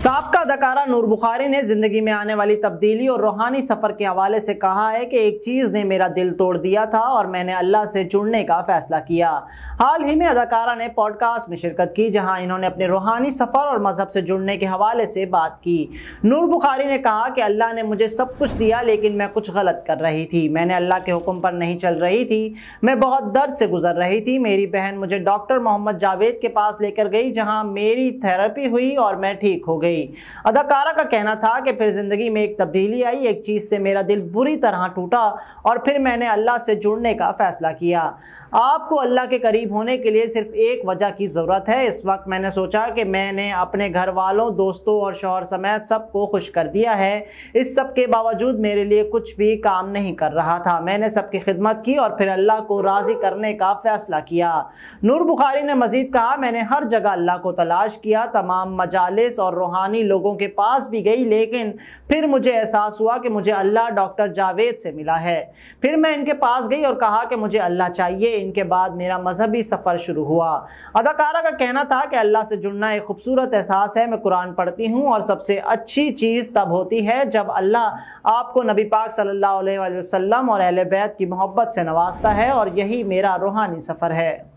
सबका अदकारा नूर बुखारी ने ज़िंदगी में आने वाली तब्दीली और रूहानी सफ़र के हवाले से कहा है कि एक चीज़ ने मेरा दिल तोड़ दिया था और मैंने अल्लाह से जुड़ने का फ़ैसला किया हाल ही में अदाकारा ने पॉडकास्ट में शिरकत की जहां इन्होंने अपने रूहानी सफ़र और मज़हब से जुड़ने के हवाले से बात की नूर बुखारी ने कहा कि अल्लाह ने मुझे सब कुछ दिया लेकिन मैं कुछ गलत कर रही थी मैंने अल्लाह के हुक्म पर नहीं चल रही थी मैं बहुत दर्द से गुजर रही थी मेरी बहन मुझे डॉक्टर मोहम्मद जावेद के पास लेकर गई जहाँ मेरी थेरेपी हुई और मैं ठीक हो गई अदाकारा का कहना था कि फिर ज़िंदगी में एक तब्दीली आई एक चीज़ से मेरा दिल बुरी तरह टूटा और फिर मैंने अल्लाह से जुड़ने का फ़ैसला किया आपको अल्लाह के करीब होने के लिए सिर्फ एक वजह की ज़रूरत है इस वक्त मैंने सोचा कि मैंने अपने घर वालों दोस्तों और शोहर समेत सबको खुश कर दिया है इस सब के बावजूद मेरे लिए कुछ भी काम नहीं कर रहा था मैंने सबकी खिदमत की और फिर अल्लाह को राज़ी करने का फ़ैसला किया नूर बुखारी ने मज़ीद कहा मैंने हर जगह अल्लाह को तलाश किया तमाम मजालस और रूहान रूहानी लोगों के पास भी गई लेकिन फिर मुझे एहसास हुआ कि मुझे अल्लाह डॉक्टर जावेद से मिला है फिर मैं इनके पास गई और कहा कि मुझे अल्लाह चाहिए इनके बाद मेरा मजहबी सफ़र शुरू हुआ अदाकारा का कहना था कि अल्लाह से जुड़ना एक खूबसूरत एहसास है मैं कुरान पढ़ती हूँ और सबसे अच्छी चीज़ तब होती है जब अल्लाह आपको नबी पाक सल्ला अलैहि और अहल बैत की मोहब्बत से नवाजता है और यही मेरा रूहानी सफ़र है